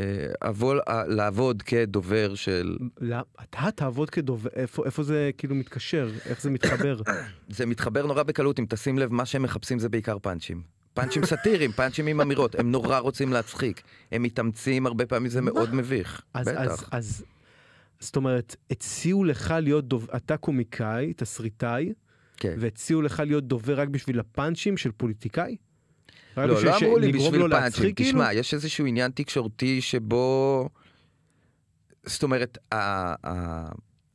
אה, אה, אבוא לעבוד כדובר של... לא, אתה תעבוד כדובר, איפה, איפה זה כאילו מתקשר? איך זה מתחבר? זה מתחבר נורא בקלות, אם תשים לב, מה שהם מחפשים זה בעיקר פאנצ'ים. פאנצ'ים סאטיריים, פאנצ'ים עם אמירות, הם נורא רוצים להצחיק, הם מתאמצים הרבה פעמים, זה מאוד מביך, אז, בטח. אז, אז, זאת אומרת, הציעו לך להיות דוב... אתה קומיקאי, תסריטאי, כן. והציעו לך להיות דובר רק בשביל הפאנצ'ים של פוליטיקאי? לא, לא אמרו לי בשביל פאנצ'ים, כאילו? תשמע, כאילו? יש איזשהו עניין תקשורתי שבו... זאת אומרת, ה... ה...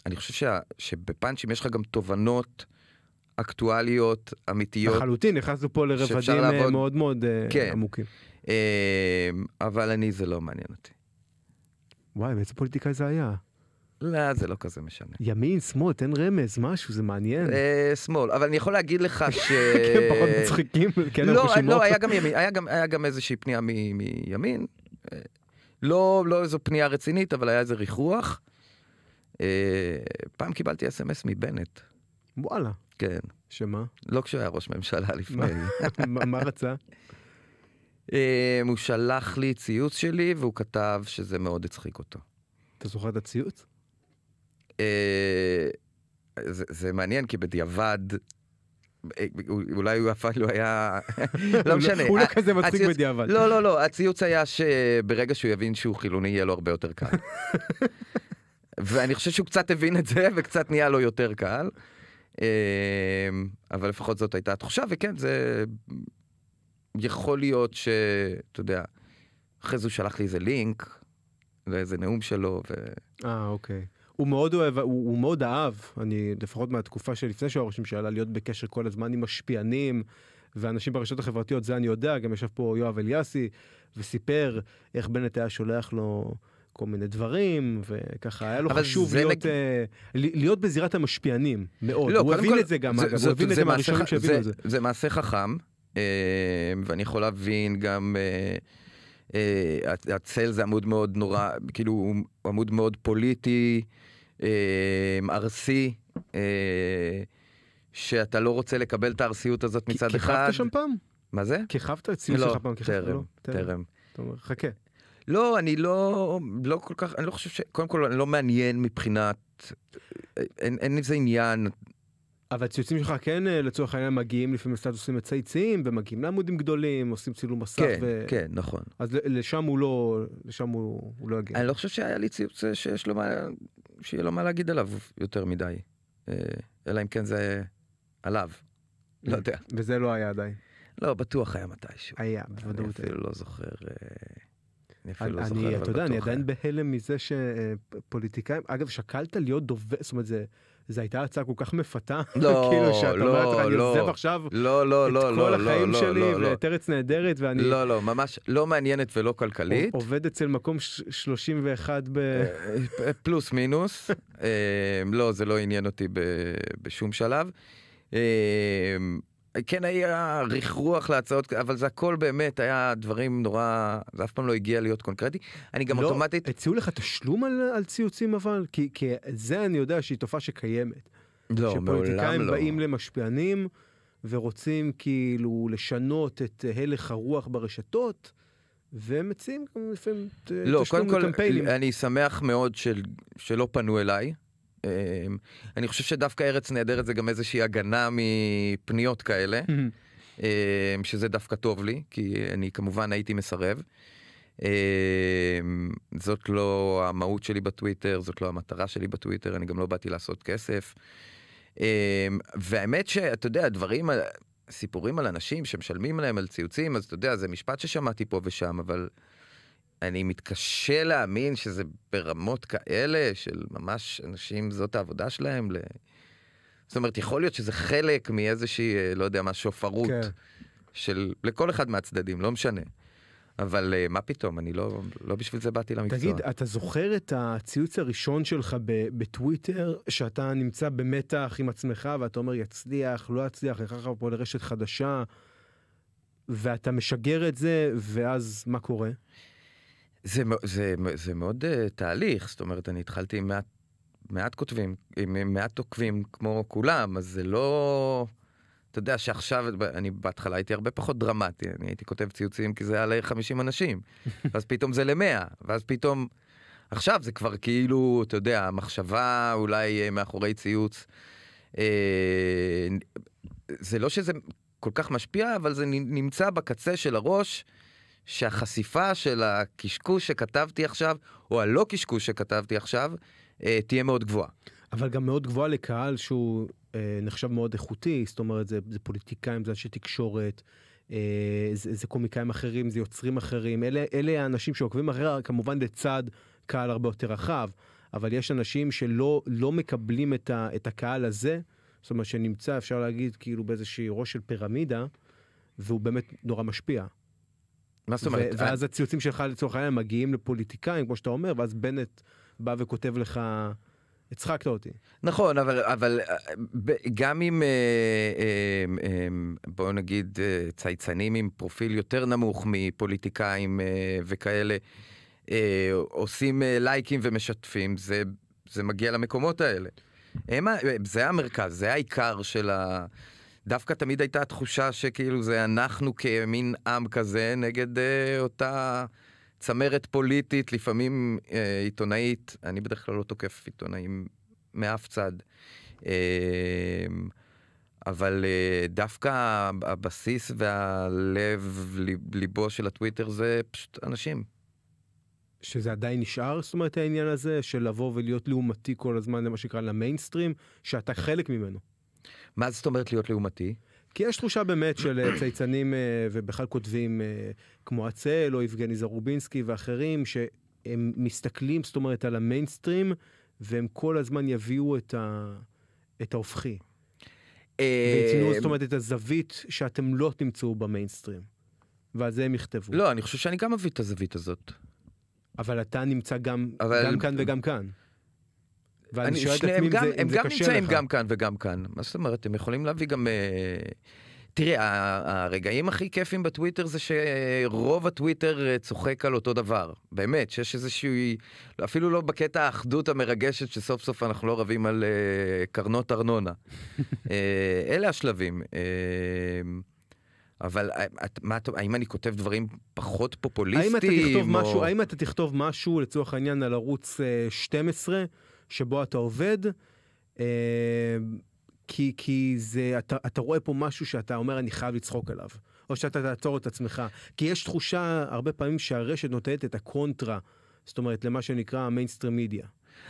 אני חושב שה... שבפאנצ'ים יש לך גם תובנות. אקטואליות אמיתיות. לחלוטין, נכנסנו פה לרבדים אה, לעבוד... מאוד מאוד אה, כן. עמוקים. אה, אבל אני זה לא מעניין אותי. וואי, באיזה פוליטיקאי זה היה? לא, זה לא כזה משנה. ימין, שמאל, תן רמז, משהו, זה מעניין. אה, שמאל, אבל אני יכול להגיד לך ש... כן, פחות מצחיקים, כן, לא, לא, היה גם ימין, היה גם, היה גם איזושהי פנייה מימין. לא, לא איזו פנייה רצינית, אבל היה איזה ריחוח. אה, פעם קיבלתי אס.אם.אס מבנט. וואלה. כן. שמה? לא כשהוא היה ראש ממשלה לפני. מה רצה? אמ, הוא שלח לי ציוץ שלי והוא כתב שזה מאוד הצחיק אותו. אתה זוכר את הציוץ? אה, זה, זה מעניין כי בדיעבד אה, אולי הוא אפילו היה, לא, לא משנה. הוא לא כזה מצחיק בדיעבד. לא, לא, לא, הציוץ היה שברגע שהוא יבין שהוא חילוני יהיה לו הרבה יותר קל. ואני חושב שהוא קצת הבין את זה וקצת נהיה לו יותר קל. אמ, אבל לפחות זאת הייתה התחושה, וכן, זה יכול להיות שאתה יודע, אחרי זה הוא שלח לי איזה לינק ואיזה נאום שלו. ו... אה, אוקיי. הוא מאוד אוהב, הוא, הוא מאוד אהב, אני לפחות מהתקופה שלפני שהוא היה ראש ממשלה, להיות בקשר כל הזמן עם משפיענים ואנשים ברשתות החברתיות, זה אני יודע, גם ישב פה יואב אליאסי וסיפר איך בנט היה שולח לו כל מיני דברים, וככה היה לו חשוב להיות, אה, לג... להיות בזירת המשפיענים, מאוד. לא, הוא הבין כל... את זה גם, זה, אגב, זה, הוא הבין את זה מהראשונים ח... שהבינו את זה. זה מעשה חכם, אה, ואני יכול להבין גם... אה, אה הצל זה עמוד מאוד נורא, כאילו הוא עמוד מאוד פוליטי, אה, ארסי, שאתה לא רוצה לקבל את הארסיות הזאת מצד אחד. כיכבת שם פעם? מה זה? כיכבת את ציון לא, שלך פעם? לא, טרם, טרם. חכה. לא, אני לא, לא כל כך, אני לא חושב ש... קודם כל, אני לא מעניין מבחינת... אין, אין איזה עניין. אבל ציוצים שלך כן, אה, לצורך העניין, מגיעים לפעמים לסטטוסים מצייצים, ומגיעים לעמודים גדולים, עושים צילום מסך. כן, ו... כן, נכון. אז לשם הוא לא, לשם הוא, הוא לא יגיע. אני לא חושב שהיה לי ציוץ אה, שיש לו מה, שיהיה לו מה להגיד עליו יותר מדי. אה, אלא אם כן זה עליו. לא יודע. וזה לא היה עדיין. לא, בטוח היה מתישהו. היה, בוודאות. אני אפילו לא זוכר. אני אפילו לא זוכר. אני, אתה יודע, אני עדיין בהלם מזה שפוליטיקאים, אגב, שקלת להיות דובר, זאת אומרת, זה הייתה הצעה כל כך מפתה, לא, כאילו שאתה לא, אומר לעצמך, אני לא. עוזב לא, עכשיו לא, לא, את לא, כל לא, החיים לא, שלי לא, לא. ואת ארץ נהדרת ואני... לא, לא, ממש לא מעניינת ולא כלכלית. עובד אצל מקום 31 ב... אה, אה, פלוס מינוס, אה, לא, זה לא עניין אותי בשום שלב. כן היה רכרוח להצעות אבל זה הכל באמת היה דברים נורא זה אף פעם לא הגיע להיות קונקרטי אני גם לא, אוטומטית הציעו לך תשלום על, על ציוצים אבל כי, כי זה אני יודע שהיא תופעה שקיימת. לא מעולם לא. שפוליטיקאים באים למשפיענים ורוצים כאילו לשנות את הלך הרוח ברשתות. והם מציעים לפעמים אה, לא, תשלום לקמפיינים. לא, קודם כל, אני שמח מאוד של, שלא פנו אליי. אמ, אני חושב שדווקא ארץ נהדרת זה גם איזושהי הגנה מפניות כאלה, אמ, שזה דווקא טוב לי, כי אני כמובן הייתי מסרב. אמ, זאת לא המהות שלי בטוויטר, זאת לא המטרה שלי בטוויטר, אני גם לא באתי לעשות כסף. והאמת שאתה יודע, דברים, סיפורים על אנשים שמשלמים להם על ציוצים, אז אתה יודע, זה משפט ששמעתי פה ושם, אבל... אני מתקשה להאמין שזה ברמות כאלה של ממש אנשים, זאת העבודה שלהם. ל... זאת אומרת, יכול להיות שזה חלק מאיזושהי, אה, לא יודע מה, שופרות כן. של לכל אחד מהצדדים, לא משנה. אבל אה, מה פתאום, אני לא, לא בשביל זה באתי למקצוע. תגיד, אתה זוכר את הציוץ הראשון שלך בטוויטר, שאתה נמצא במתח עם עצמך ואתה אומר יצליח, לא יצליח, נכנס פה לרשת חדשה, ואתה משגר את זה, ואז מה קורה? זה, זה, זה מאוד uh, תהליך, זאת אומרת, אני התחלתי עם מעט, מעט כותבים, עם מעט עוקבים כמו כולם, אז זה לא... אתה יודע שעכשיו, אני בהתחלה הייתי הרבה פחות דרמטי, אני הייתי כותב ציוצים כי זה היה ל-50 אנשים, ואז פתאום זה ל-100, ואז פתאום... עכשיו זה כבר כאילו, אתה יודע, המחשבה אולי אה, מאחורי ציוץ. אה, זה לא שזה כל כך משפיע, אבל זה נמצא בקצה של הראש. שהחשיפה של הקשקוש שכתבתי עכשיו, או הלא קשקוש שכתבתי עכשיו, אה, תהיה מאוד גבוהה. אבל גם מאוד גבוהה לקהל שהוא אה, נחשב מאוד איכותי, זאת אומרת, זה, זה פוליטיקאים, זה אנשי תקשורת. אה, זה, זה קומיקאים אחרים, זה יוצרים אחרים, אלה, אלה האנשים שעוקבים אחריה, כמובן לצד קהל הרבה יותר רחב, אבל יש אנשים שלא לא מקבלים את, ה, את הקהל הזה, זאת אומרת שנמצא, אפשר להגיד, כאילו באיזשהו ראש של פירמידה, והוא באמת נורא משפיע. מה זאת אומרת? ואז אה, הציוצים שלך לצורך העניין מגיעים לפוליטיקאים כמו שאתה אומר ואז בנט בא וכותב לך. הצחקת אותי. נכון, אבל, אבל אה, גם אם, אה, בואו נגיד, צייצנים עם פרופיל יותר נמוך מפוליטיקאים וכאלה, עושים לייקים ומשתפים, זה, זה מגיע למקומות האלה. הם, זה המרכז, זה העיקר של ה... דווקא תמיד הייתה תחושה שכאילו זה אנחנו כמין עם כזה נגד אה, אותה צמרת פוליטית, לפעמים אה, עיתונאית, אני בדרך כלל לא תוקף עיתונאים מאף צד. אה, אבל אה, דווקא הבסיס והלב, ליב, ליבו של הטוויטר זה פשוט אנשים. שזה עדיין נשאר, זאת אומרת, העניין הזה של לבוא ולהיות לעומתי כל הזמן למה שנקרא למיינסטרים, שאתה חלק ממנו. מה זאת אומרת להיות לעומתי? כי יש תחושה באמת של אה, צייצנים אה, ובכלל כותבים אה, כמו עצל או יבגני זרובינסקי ואחרים שהם מסתכלים זאת אומרת על המיינסטרים והם כל הזמן יביאו את, ה... את ההופכי. ויתנו זאת אומרת את הזווית שאתם לא תמצאו במיינסטרים. ועל זה הם יכתבו. לא, אני חושב שאני גם אביא את הזווית הזאת. אבל אתה נמצא גם, אבל... גם כאן וגם כאן. ואני שואל את עצמי אם זה קשה לך. הם גם נמצאים גם כאן וגם כאן. מה זאת אומרת, הם יכולים להביא גם... אה, תראה, הרגעים הכי כיפים בטוויטר זה שרוב הטוויטר אה, צוחק על אותו דבר. באמת, שיש איזושהי, אפילו לא בקטע האחדות המרגשת שסוף סוף אנחנו לא רבים על uh, קרנות ארנונה. uh, אלה השלבים. Uh, אבל את, מה, האם אני כותב דברים פחות פופוליסטיים? האם אתה תכתוב, או... משהו, האם אתה תכתוב משהו לצורך העניין על ערוץ 12? שבו אתה עובד. אה, כי, כי זה, אתה, אתה רואה פה משהו שאתה אומר אני חייב לצחוק עליו, או שאתה תעצור את עצמך, כי יש תחושה הרבה פעמים שהרשת נותנת את הקונטרה, זאת אומרת למה שנקרא המיינסטרים מידיה.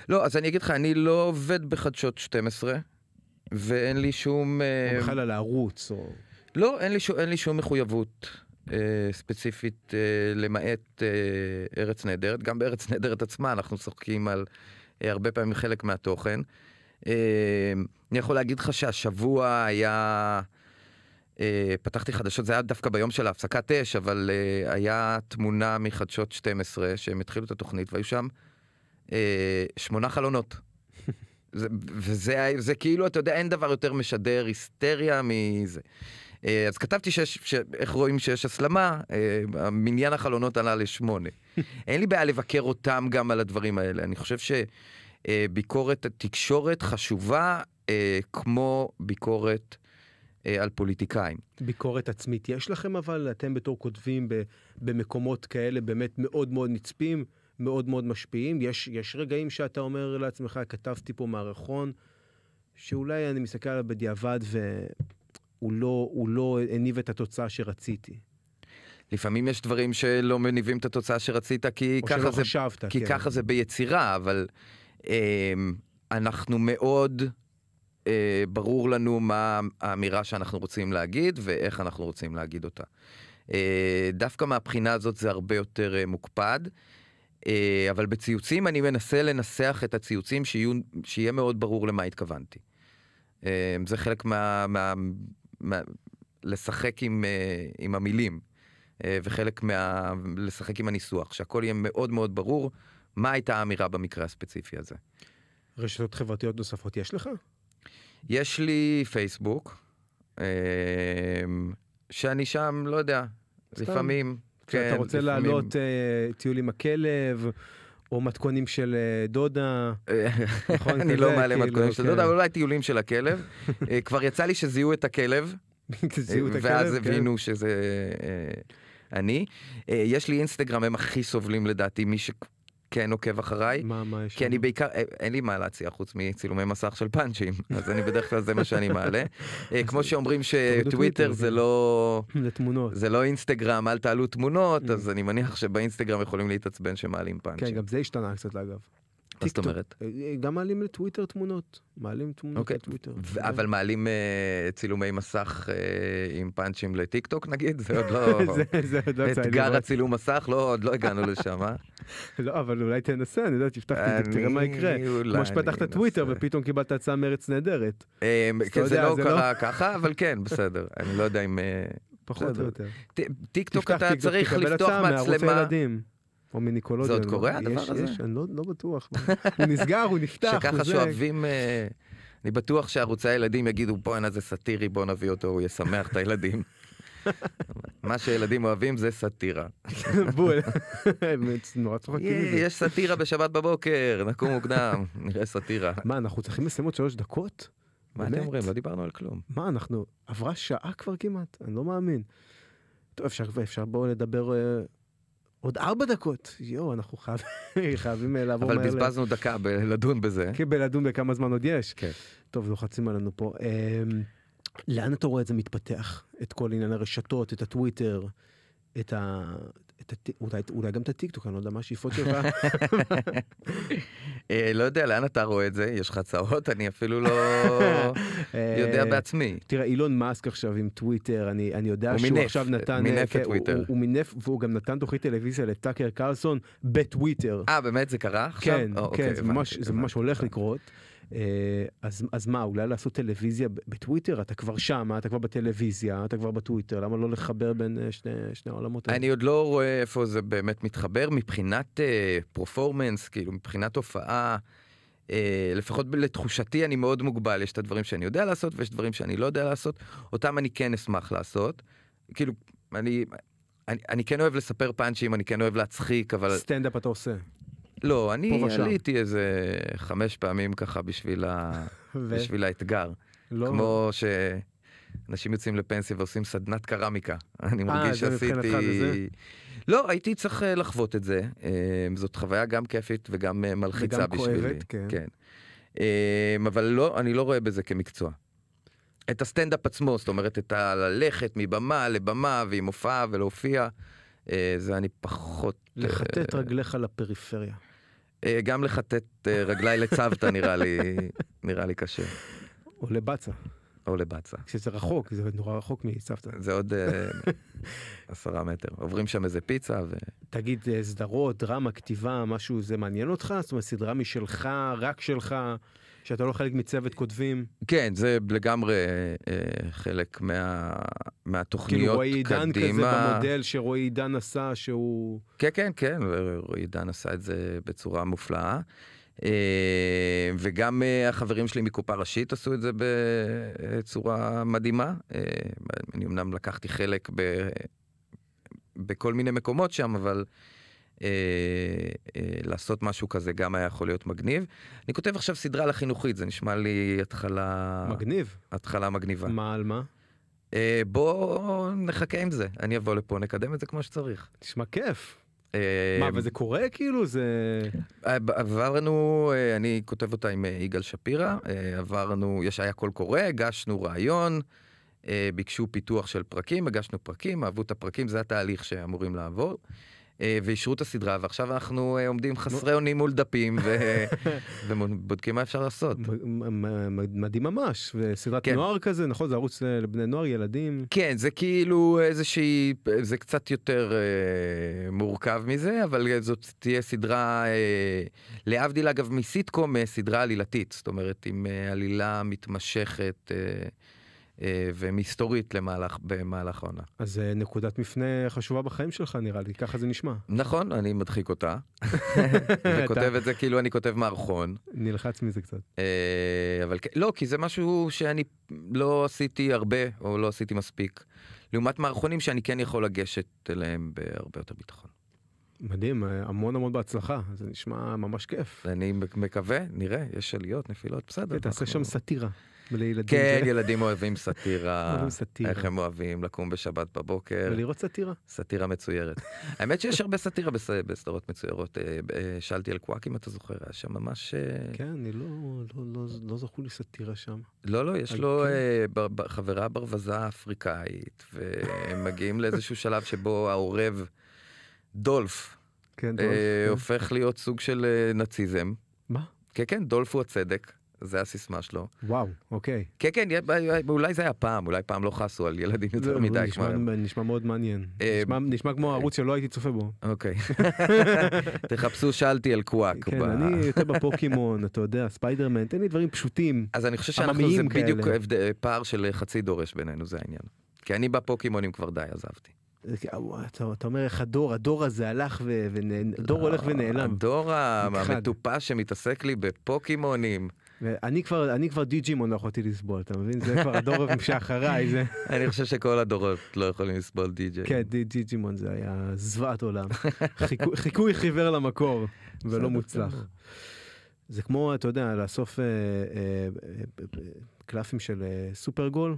לא, אז אני אגיד לך, אני לא עובד בחדשות 12, ואין לי שום... אה, או בכלל על הערוץ, או... לא, אין לי, ש... אין לי שום מחויבות אה, ספציפית, אה, למעט אה, ארץ נהדרת. גם בארץ נהדרת עצמה אנחנו צוחקים על... אה, הרבה פעמים חלק מהתוכן. אה, אני יכול להגיד לך שהשבוע היה, אה, פתחתי חדשות, זה היה דווקא ביום של ההפסקת אש, אבל היה תמונה מחדשות 12, שהם התחילו את התוכנית והיו שם שמונה חלונות. זה, וזה זה כאילו, אתה יודע, אין דבר יותר משדר היסטריה מזה. אה, אז כתבתי שיש, ש... איך רואים שיש הסלמה, אה, מניין החלונות עלה לשמונה. אין לי בעיה לבקר אותם גם על הדברים האלה. אני חושב שביקורת אה, התקשורת חשובה כמו ביקורת על פוליטיקאים. ביקורת עצמית יש לכם אבל? אתם בתור כותבים במקומות כאלה באמת מאוד מאוד נצפים, מאוד מאוד משפיעים. יש, יש רגעים שאתה אומר לעצמך, כתבתי פה מערכון, שאולי אני מסתכל עליו בדיעבד ו... הוא לא, הוא לא הניב את התוצאה שרציתי. לפעמים יש דברים שלא מניבים את התוצאה שרצית, כי ככה שלא זה, חשבת, כי כן. ככה זה ביצירה, אבל אה, אנחנו מאוד, אה, ברור לנו מה האמירה שאנחנו רוצים להגיד ואיך אנחנו רוצים להגיד אותה. אה, דווקא מהבחינה הזאת זה הרבה יותר אה, מוקפד. אה, אבל בציוצים אני מנסה לנסח את הציוצים שיהיו, שיהיה מאוד ברור למה התכוונתי. אה, זה חלק מה, מה, לשחק עם, אה, עם המילים אה, וחלק מה... לשחק עם הניסוח, שהכל יהיה מאוד מאוד ברור מה הייתה האמירה במקרה הספציפי הזה. רשתות חברתיות נוספות יש לך? יש לי פייסבוק, אה, שאני שם, לא יודע, סתם. לפעמים. כשאתה כן, רוצה לפעמים... לעלות טיול עם הכלב. או מתכונים של אה, דודה. נכון? אני לא מעלה כאילו, מתכונים של דודה, כן. אבל אולי טיולים של הכלב. אה, כבר יצא לי שזיהו את הכלב. אה, ואז כן. הבינו שזה אני. יש לי אינסטגרם, הם הכי סובלים לדעתי, מי ש... כן עוקב אחריי. מה, מה יש? כי אני בעיקר, אה, אין לי מה להציע חוץ מצילומי מסך של פאנצ'ים, אז אני בדרך כלל זה מה שאני מעלה. אה, כמו שאומרים שטוויטר זה לא... זה תמונות. זה לא אינסטגרם, אל תעלו תמונות, mm. אז אני מניח שבאינסטגרם יכולים להתעצבן שמעלים פאנצ'ים. כן, גם זה השתנה קצת אגב. מה זאת אומרת? אה, אה, גם מעלים לטוויטר תמונות, מעלים תמונות okay. אוקיי. לטוויטר. ו- אבל מעלים uh, צילומי מסך uh, עם פאנצ'ים לטיק טוק נגיד? זה עוד לא... זה, זה עוד לא אתגר הצילום מסך, לא, עוד לא הגענו לשם, אה? לא, אבל אולי תנסה, אני יודע, תפתח, את זה, תראה מה יקרה. כמו שפתחת טוויטר ופתאום קיבלת הצעה מארץ נהדרת. אמ, כן, זה לא קרה לא- ככה, אבל כן, בסדר. אני לא יודע אם... פחות או יותר. טיק טוק אתה צריך לפתוח מצלמה. או מניקולוגיה. זה עוד קורה הדבר יש, הזה? יש, אני לא, לא בטוח. הוא נסגר, הוא נפתח. שככה וזה... שואבים, אה, אני בטוח שערוצי הילדים יגידו בוא, אין איזה סאטירי בוא נביא אותו הוא ישמח את הילדים. מה שילדים אוהבים זה סאטירה. בול. נורא צוחקים מזה. יש סאטירה בשבת בבוקר, נקום מוקדם, נראה סאטירה. מה, אנחנו צריכים לסיים עוד שלוש דקות? מה אתם אומרים? לא דיברנו על כלום. מה, אנחנו... עברה שעה כבר כמעט, אני לא מאמין. טוב, אפשר, כבר, אפשר בואו לדבר אה, עוד ארבע דקות, יואו, אנחנו חייב, חייבים אה, לעבור מהר. אבל בזבזנו ל... דקה בלדון בזה. כן, בלדון בכמה זמן עוד יש. כן. טוב, לוחצים עלינו פה. אה, לאן אתה רואה את זה מתפתח? את כל עניין הרשתות, את הטוויטר? את ה... את הט... אולי, אולי גם את הטיקטוק, אני לא יודע מה השאיפות שלך. אה, לא יודע, לאן אתה רואה את זה? יש לך הצעות? אני אפילו לא יודע אה, בעצמי. תראה, אילון מאסק עכשיו עם טוויטר, אני, אני יודע שהוא מינף, עכשיו אה, נתן... הוא מינף כן, את טוויטר. הוא, הוא מינף, והוא גם נתן תוכנית טלוויזיה לטאקר קרלסון בטוויטר. אה, באמת זה קרה עכשיו? כן, כן, אוקיי, זה ממש הולך לקרות. אה, אז, אז מה, אולי לעשות טלוויזיה בטוויטר? אתה כבר שם, אה? אתה כבר בטלוויזיה, אה? אתה כבר בטוויטר, למה לא לחבר בין שני, שני העולמות האלה? אני עוד לא רואה איפה זה באמת מתחבר. מבחינת אה, פרפורמנס, כאילו, מבחינת הופעה, אה, לפחות לתחושתי אני מאוד מוגבל, יש את הדברים שאני יודע לעשות ויש דברים שאני לא יודע לעשות, אותם אני כן אשמח לעשות. כאילו, אני... אני, אני כן אוהב לספר פאנצ'ים, אני כן אוהב להצחיק, אבל... סטנדאפ אתה עושה. לא, אני עליתי איזה חמש פעמים ככה בשביל, ה... ו... בשביל האתגר. לא. כמו שאנשים יוצאים לפנסיה ועושים סדנת קרמיקה. אני אה, מרגיש שעשיתי... לא, הייתי צריך אה, לחוות את זה. אה, זאת חוויה גם כיפית וגם מלחיצה וגם בשבילי. וגם כואבת, כן. כן. אבל לא, אני לא רואה בזה כמקצוע. את הסטנדאפ עצמו, זאת אומרת, את הללכת מבמה לבמה ועם הופעה ולהופיע, זה אני פחות... לכתת רגליך לפריפריה. אה, גם לכתת אה, רגליי לצוותא נראה לי, נראה לי קשה. או לבצה. או לבצה. כשזה רחוק, זה נורא רחוק מסבתא. זה עוד אה, עשרה מטר. עוברים שם איזה פיצה ו... תגיד, סדרות, דרמה, כתיבה, משהו, זה מעניין אותך? זאת אומרת, סדרה משלך, רק שלך? שאתה לא חלק מצוות כותבים. כן, זה לגמרי אה, אה חלק מה, מהתוכניות קדימה. כאילו רועי עידן כזה במודל שרועי עידן עשה, שהוא... כן, כן, כן, רועי עידן עשה את זה בצורה מופלאה. אה, וגם אה, החברים שלי מקופה ראשית עשו את זה בצורה מדהימה. אה, אני אמנם לקחתי חלק ב... בכל מיני מקומות שם, אבל... אה, אה, אה, לעשות משהו כזה גם היה יכול להיות מגניב. אני כותב עכשיו סדרה לחינוכית, זה נשמע לי התחלה... מגניב. התחלה מגניבה. מה על מה? אה, בוא נחכה עם זה, אני אבוא לפה, נקדם את זה כמו שצריך. נשמע כיף. אה, מה, וזה קורה כאילו? זה... אה, עברנו, אה, אני כותב אותה עם יגאל שפירא, עברנו, יש, היה קול קורא, הגשנו רעיון, ביקשו פיתוח של פרקים, הגשנו פרקים, אהבו את הפרקים, זה התהליך שאמורים לעבור. אה, ואישרו את הסדרה, ועכשיו אנחנו אה, עומדים חסרי אונים מול דפים ובודקים מה אפשר לעשות. מדהים ממש, וסדרת כן. נוער כזה, נכון? זה ערוץ לבני נוער, ילדים. כן, זה כאילו איזושהי, זה קצת יותר אה, מורכב מזה, אבל זאת תהיה סדרה, להבדיל אגב מסיטקום, סדרה עלילתית, זאת אומרת עם עלילה מתמשכת. אה, ומסתורית למהלך במהלך העונה. אז אה, נקודת מפנה חשובה בחיים שלך נראה לי ככה זה נשמע. נכון אני מדחיק אותה. וכותב את זה כאילו אני כותב מערכון. נלחץ מזה קצת. אה, אבל לא כי זה משהו שאני לא עשיתי הרבה או לא עשיתי מספיק. לעומת מערכונים שאני כן יכול לגשת אליהם בהרבה יותר ביטחון. מדהים, המון המון בהצלחה, זה נשמע ממש כיף. אני מקווה, נראה, יש עליות, נפילות, בסדר. תעשה שם סאטירה. ילדים כן, ילדים אוהבים סאטירה. אוהבים סאטירה. איך הם אוהבים לקום בשבת בבוקר. ולראות סאטירה. סאטירה מצוירת. האמת שיש הרבה סאטירה בסדרות מצוירות. אה, אה, שאלתי על קוואק אם אתה זוכר, היה שם ממש... אה, כן, אני לא, לא, לא, לא זכו לי סאטירה שם. לא, לא, יש לו כן. חברה ברווזה אפריקאית, והם מגיעים לאיזשהו שלב שבו העורב, דולף, כן, כן. הופך להיות סוג של נאציזם. מה? כן, כן, דולף הוא הצדק. זה הסיסמה שלו. וואו, אוקיי. כן, כן, אולי זה היה פעם, אולי פעם לא חסו על ילדים יותר מדי. נשמע, כמו... נשמע מאוד מעניין. אה, נשמע, נשמע כמו ערוץ שלא הייתי צופה בו. אוקיי. תחפשו שאלתי על קוואק. כן, ב... אני יותר בפוקימון, אתה יודע, ספיידרמן, תן לי דברים פשוטים. אז אני חושב שאנחנו, זה כאלה. בדיוק פער של חצי דורש בינינו, זה העניין. כי אני בפוקימונים כבר די עזבתי. אה, כן, אה, אתה אומר איך הדור, הדור הזה הלך ונעלם, הדור הולך ונעלם. הדור המטופש שמתעסק לי בפוקימונים. ואני כבר אני כבר דיג'ימון לא יכולתי לסבול אתה מבין זה כבר הדורף שאחריי זה אני חושב שכל הדורות לא יכולים לסבול דיג'י כן דיג'ימון זה היה זוועת עולם חיקוי חיוור למקור ולא מוצלח. זה כמו אתה יודע לאסוף אה, אה, אה, קלפים של סופרגול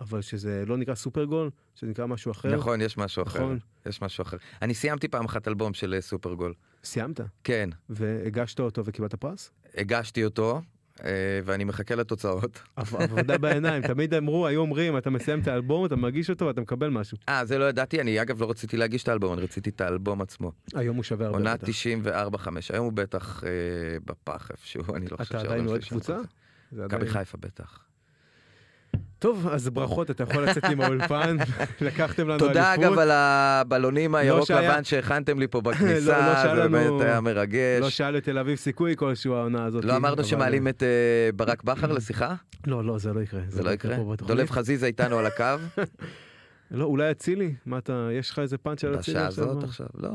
אבל שזה לא נקרא סופרגול זה נקרא משהו אחר נכון יש משהו אחר נכון. יש משהו אחר אני סיימתי פעם אחת אלבום של סופרגול סיימת כן והגשת אותו וקיבלת פרס הגשתי אותו אה, ואני מחכה לתוצאות. עבודה בעיניים, תמיד אמרו, היו אומרים, אתה מסיים את האלבום, אתה מגיש אותו ואתה מקבל משהו. אה, זה לא ידעתי, אני אגב לא רציתי להגיש את האלבום, אני רציתי את האלבום עצמו. היום הוא שווה הרבה בטח. עונה 94-5, היום הוא בטח אה, בפח איפשהו, אני לא חושב ש... אתה עדיין אוהד קבוצה? מכבי חיפה בטח. טוב, אז ברכות, אתה יכול לצאת עם האולפן, לקחתם לנו אליפות. תודה אגב על הבלונים לא הירוק-לבן שהכנתם לי פה לא, לא בכניסה, זה באמת היה מרגש. לא שהיה לתל אביב סיכוי כלשהו העונה הזאת. לא אמרנו שמעלים את אה, ברק בכר לשיחה? לא, לא, זה לא יקרה. זה לא יקרה? דולב חזיזה איתנו על הקו. לא, אולי אצילי? מה אתה, יש לך איזה פאנץ' על אצילי? בשעה הזאת עכשיו, לא.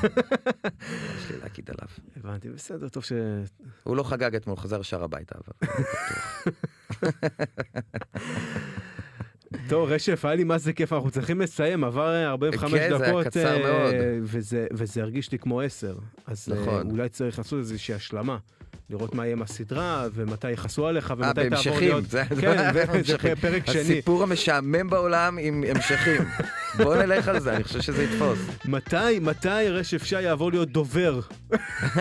יש לי להגיד עליו. הבנתי, בסדר, טוב ש... הוא לא חגג אתמול, חזר שער הביתה, אבל... טוב רשף היה לי מה זה כיף אנחנו צריכים לסיים עבר 45 כן, דקות זה היה קצר אה, מאוד. וזה, וזה הרגיש לי כמו 10 אז אה, נכון. אולי צריך לעשות איזושהי השלמה. לראות מה יהיה עם הסדרה, ומתי יכעסו עליך, ומתי אה, תעבור להיות... אה, בהמשכים, כן, זה פרק שני. הסיפור המשעמם בעולם עם המשכים. בוא נלך על זה, אני חושב שזה יתפוס. מתי, מתי רשף שי יעבור להיות דובר?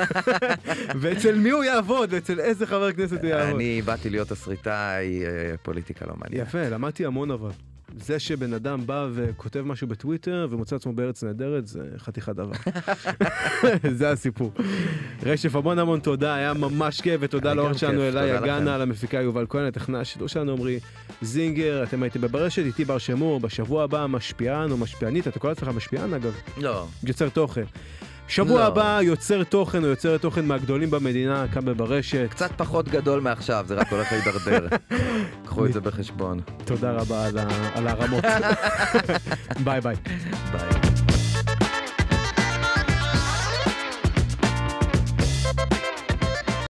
ואצל מי הוא יעבוד? ואצל איזה חבר כנסת הוא יעבוד? אני באתי להיות תסריטאי, אה, פוליטיקה לא מעניינת. יפה, למדתי המון אבל. זה שבן אדם בא וכותב משהו בטוויטר ומוצא עצמו בארץ נהדרת, זה חתיכת דבר. זה הסיפור. רשף, המון המון תודה, היה ממש כיף, ותודה לאור שלנו אליי הגנה, למפיקה יובל כהן, הטכנאי השידור שלנו עמרי זינגר, אתם הייתם בברשת, איתי בר שמור, בשבוע הבא משפיען או משפיענית, אתה קורא לעצמך משפיען אגב? לא. יוצר תוכן. שבוע לא. הבא יוצר תוכן או יוצרת תוכן מהגדולים במדינה, כאן ברשת. קצת פחות גדול מעכשיו, זה רק הולך להידרדר. קחו את זה בחשבון. תודה רבה על, ה... על הרמות. ביי ביי. ביי.